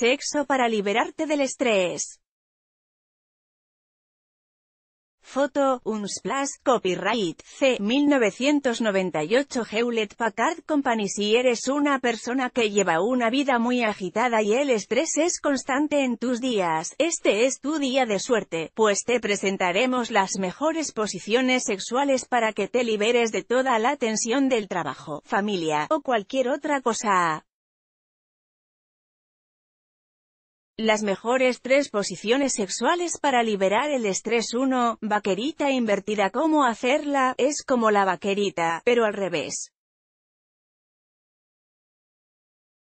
sexo para liberarte del estrés. Foto, Unsplash, Copyright, C. 1998 Hewlett Packard Company Si eres una persona que lleva una vida muy agitada y el estrés es constante en tus días, este es tu día de suerte, pues te presentaremos las mejores posiciones sexuales para que te liberes de toda la tensión del trabajo, familia, o cualquier otra cosa. Las mejores tres posiciones sexuales para liberar el estrés 1. Vaquerita invertida Cómo hacerla, es como la vaquerita, pero al revés.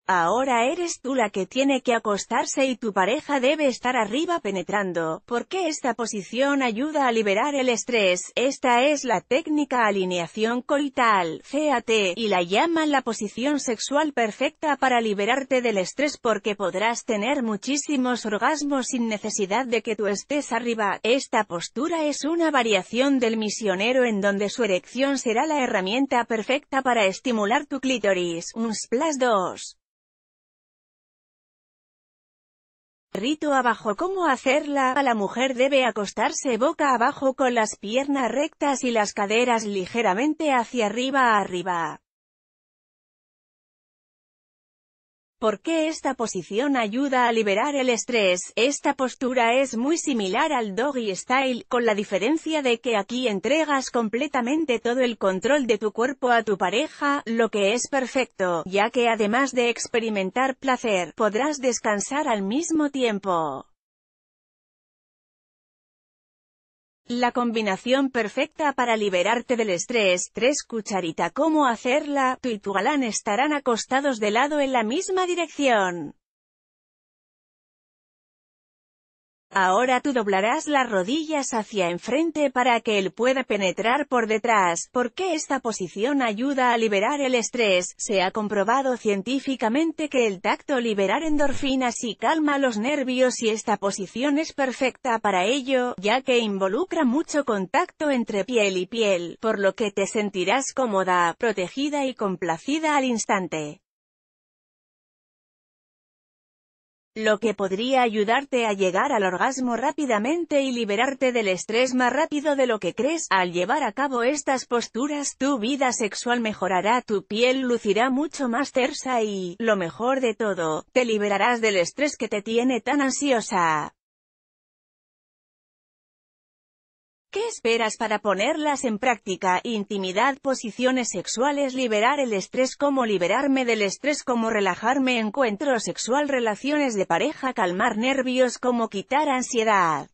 Ahora eres tú la que tiene que acostarse y tu pareja debe estar arriba penetrando, porque esta posición ayuda a liberar el estrés. Esta es la técnica alineación coital, CAT, y la llaman la posición sexual perfecta para liberarte del estrés porque podrás tener muchísimos orgasmos sin necesidad de que tú estés arriba. Esta postura es una variación del misionero en donde su erección será la herramienta perfecta para estimular tu clítoris. Un splash 2. Rito abajo ¿Cómo hacerla? A la mujer debe acostarse boca abajo con las piernas rectas y las caderas ligeramente hacia arriba arriba. ¿Por qué esta posición ayuda a liberar el estrés? Esta postura es muy similar al doggy style, con la diferencia de que aquí entregas completamente todo el control de tu cuerpo a tu pareja, lo que es perfecto, ya que además de experimentar placer, podrás descansar al mismo tiempo. La combinación perfecta para liberarte del estrés, 3 cucharita cómo hacerla, tu y tu galán estarán acostados de lado en la misma dirección. Ahora tú doblarás las rodillas hacia enfrente para que él pueda penetrar por detrás, porque esta posición ayuda a liberar el estrés. Se ha comprobado científicamente que el tacto liberar endorfinas y calma los nervios y esta posición es perfecta para ello, ya que involucra mucho contacto entre piel y piel, por lo que te sentirás cómoda, protegida y complacida al instante. lo que podría ayudarte a llegar al orgasmo rápidamente y liberarte del estrés más rápido de lo que crees. Al llevar a cabo estas posturas, tu vida sexual mejorará, tu piel lucirá mucho más tersa y, lo mejor de todo, te liberarás del estrés que te tiene tan ansiosa. ¿Qué esperas para ponerlas en práctica? Intimidad, posiciones sexuales, liberar el estrés, cómo liberarme del estrés, cómo relajarme, encuentro sexual, relaciones de pareja, calmar nervios, cómo quitar ansiedad.